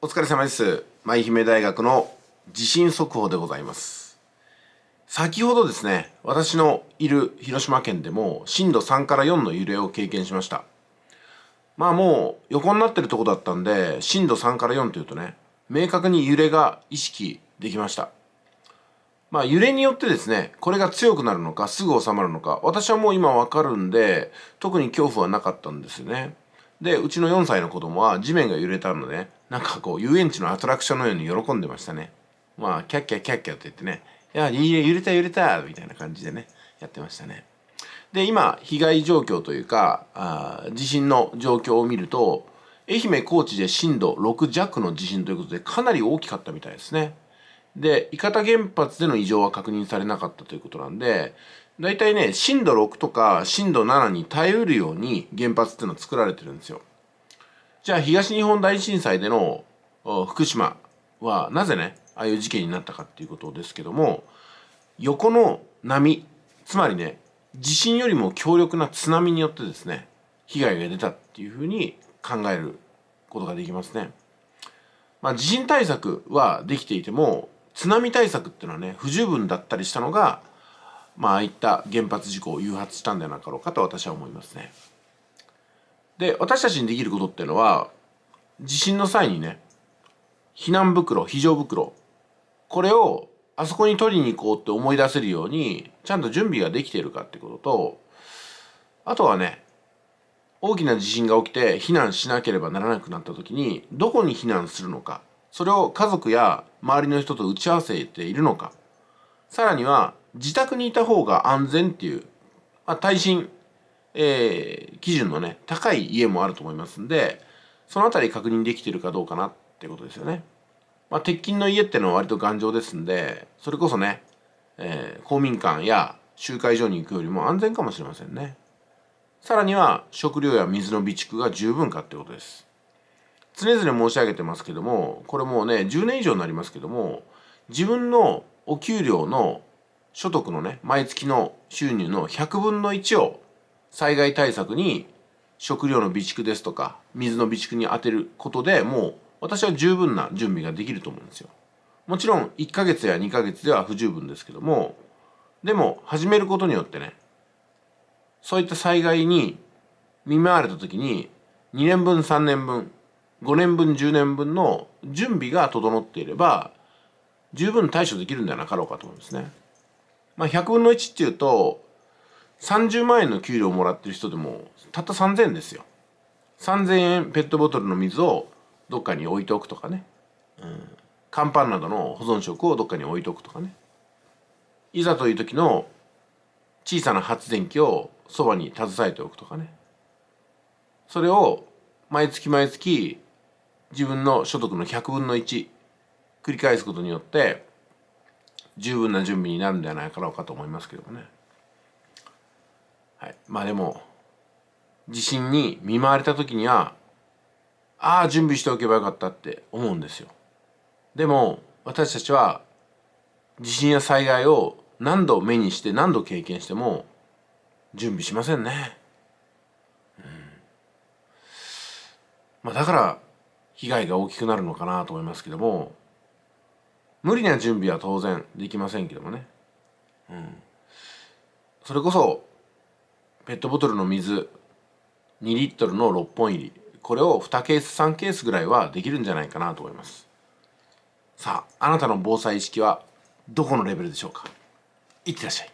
お疲れ様です。舞姫大学の地震速報でございます。先ほどですね、私のいる広島県でも震度3から4の揺れを経験しました。まあもう横になってるとこだったんで、震度3から4というとね、明確に揺れが意識できました。まあ揺れによってですね、これが強くなるのか、すぐ収まるのか、私はもう今わかるんで、特に恐怖はなかったんですよね。でうちの4歳の子供は地面が揺れたので、ね、なんかこう遊園地のアトラクションのように喜んでましたねまあキャッキャキャッキャって言ってね「いや揺れた揺れた」みたいな感じでねやってましたねで今被害状況というかあ地震の状況を見ると愛媛高知で震度6弱の地震ということでかなり大きかったみたいですねで伊方原発での異常は確認されなかったということなんで大体ね、震度6とか震度7に耐えうるように原発っていうのは作られてるんですよ。じゃあ東日本大震災での福島はなぜね、ああいう事件になったかっていうことですけども、横の波、つまりね、地震よりも強力な津波によってですね、被害が出たっていうふうに考えることができますね。まあ、地震対策はできていても、津波対策っていうのはね、不十分だったりしたのが、まあ、あいった原発事故を誘発したんではなかろうかと私は思いますね。で私たちにできることっていうのは地震の際にね避難袋非常袋これをあそこに取りに行こうって思い出せるようにちゃんと準備ができているかってこととあとはね大きな地震が起きて避難しなければならなくなった時にどこに避難するのかそれを家族や周りの人と打ち合わせているのかさらには自宅にいた方が安全っていう、まあ、耐震、えー、基準のね、高い家もあると思いますんで、そのあたり確認できてるかどうかなってことですよね。まあ、鉄筋の家ってのは割と頑丈ですんで、それこそね、えー、公民館や集会所に行くよりも安全かもしれませんね。さらには食料や水の備蓄が十分かってことです。常々申し上げてますけども、これもうね、10年以上になりますけども、自分のお給料の所得のね、毎月の収入の100分の1を災害対策に食料の備蓄ですとか、水の備蓄に充てることでもう私は十分な準備ができると思うんですよ。もちろん1ヶ月や2ヶ月では不十分ですけども、でも始めることによってね、そういった災害に見舞われた時に2年分3年分5年分10年分の準備が整っていれば十分対処できるんではなかろうかと思うんですね。まあ、100分の1っていうと30万円の給料をもらってる人でもたった3,000円ですよ。3,000円ペットボトルの水をどっかに置いておくとかね、うん、乾パンなどの保存食をどっかに置いておくとかねいざという時の小さな発電機をそばに携えておくとかねそれを毎月毎月自分の所得の100分の1繰り返すことによって十分な準備になるんじゃないかろうかと思いますけどもね。はい、まあでも地震に見舞われた時にはああ準備しておけばよかったって思うんですよ。でも私たちは地震や災害を何度目にして何度経験しても準備しませんね。うんまあ、だから被害が大きくなるのかなと思いますけども無理な準備は当然できませんけどもね、うん、それこそペットボトルの水2リットルの6本入りこれを2ケース3ケースぐらいはできるんじゃないかなと思いますさああなたの防災意識はどこのレベルでしょうかいってらっしゃい